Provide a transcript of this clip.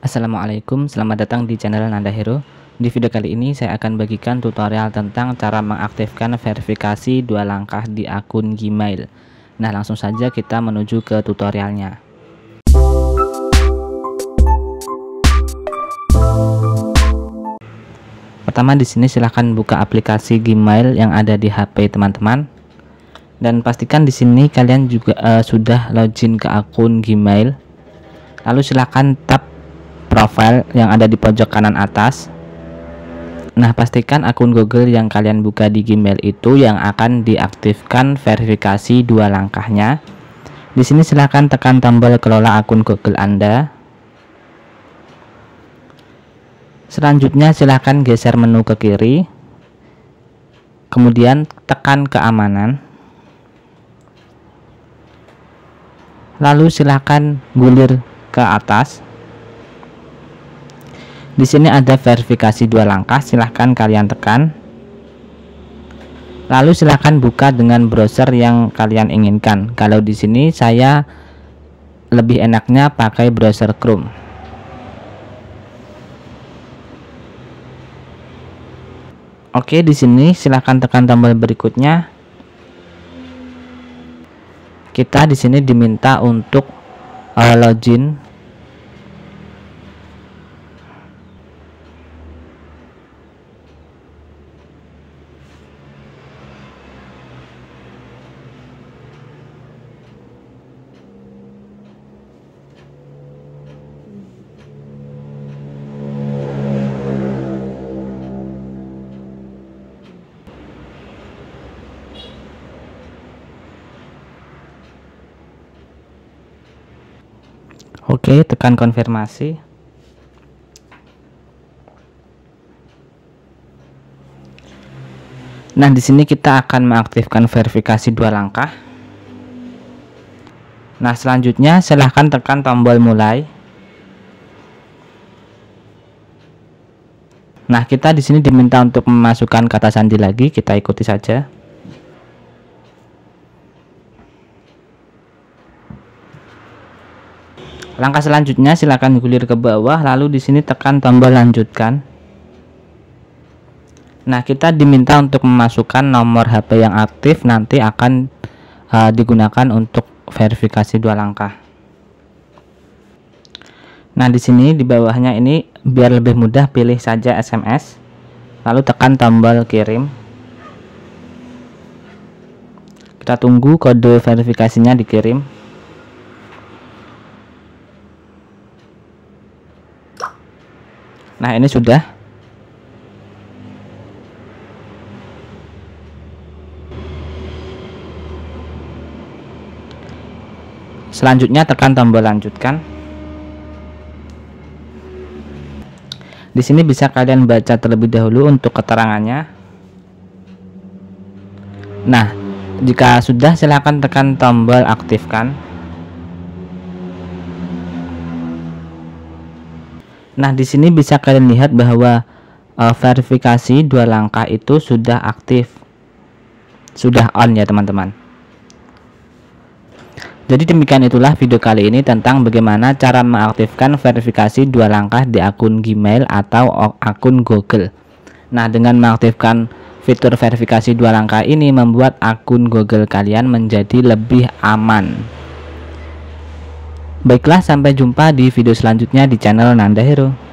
Assalamualaikum, selamat datang di channel Nanda Hero. Di video kali ini saya akan bagikan tutorial tentang cara mengaktifkan verifikasi dua langkah di akun Gmail. Nah, langsung saja kita menuju ke tutorialnya. Pertama di sini silahkan buka aplikasi Gmail yang ada di HP teman-teman. Dan pastikan di sini kalian juga uh, sudah login ke akun Gmail. Lalu silahkan tap profile yang ada di pojok kanan atas. Nah, pastikan akun Google yang kalian buka di Gmail itu yang akan diaktifkan verifikasi dua langkahnya. Di sini silahkan tekan tombol kelola akun Google Anda. Selanjutnya silahkan geser menu ke kiri. Kemudian tekan keamanan. Lalu silahkan gulir ke atas di sini ada verifikasi dua langkah, silahkan kalian tekan. Lalu silahkan buka dengan browser yang kalian inginkan. Kalau di sini saya lebih enaknya pakai browser Chrome. Oke, di sini silahkan tekan tombol berikutnya. Kita di sini diminta untuk eh, login Oke, tekan konfirmasi. Nah, di sini kita akan mengaktifkan verifikasi dua langkah. Nah, selanjutnya silahkan tekan tombol mulai. Nah, kita di sini diminta untuk memasukkan kata sandi lagi, kita ikuti saja. Langkah selanjutnya silakan gulir ke bawah lalu di sini tekan tombol lanjutkan. Nah, kita diminta untuk memasukkan nomor HP yang aktif nanti akan uh, digunakan untuk verifikasi dua langkah. Nah, di sini di bawahnya ini biar lebih mudah pilih saja SMS lalu tekan tombol kirim. Kita tunggu kode verifikasinya dikirim. nah ini sudah selanjutnya tekan tombol lanjutkan di sini bisa kalian baca terlebih dahulu untuk keterangannya nah jika sudah silahkan tekan tombol aktifkan Nah, di sini bisa kalian lihat bahwa uh, verifikasi dua langkah itu sudah aktif. Sudah on ya, teman-teman. Jadi demikian itulah video kali ini tentang bagaimana cara mengaktifkan verifikasi dua langkah di akun Gmail atau akun Google. Nah, dengan mengaktifkan fitur verifikasi dua langkah ini membuat akun Google kalian menjadi lebih aman. Baiklah, sampai jumpa di video selanjutnya di channel Nanda Hero.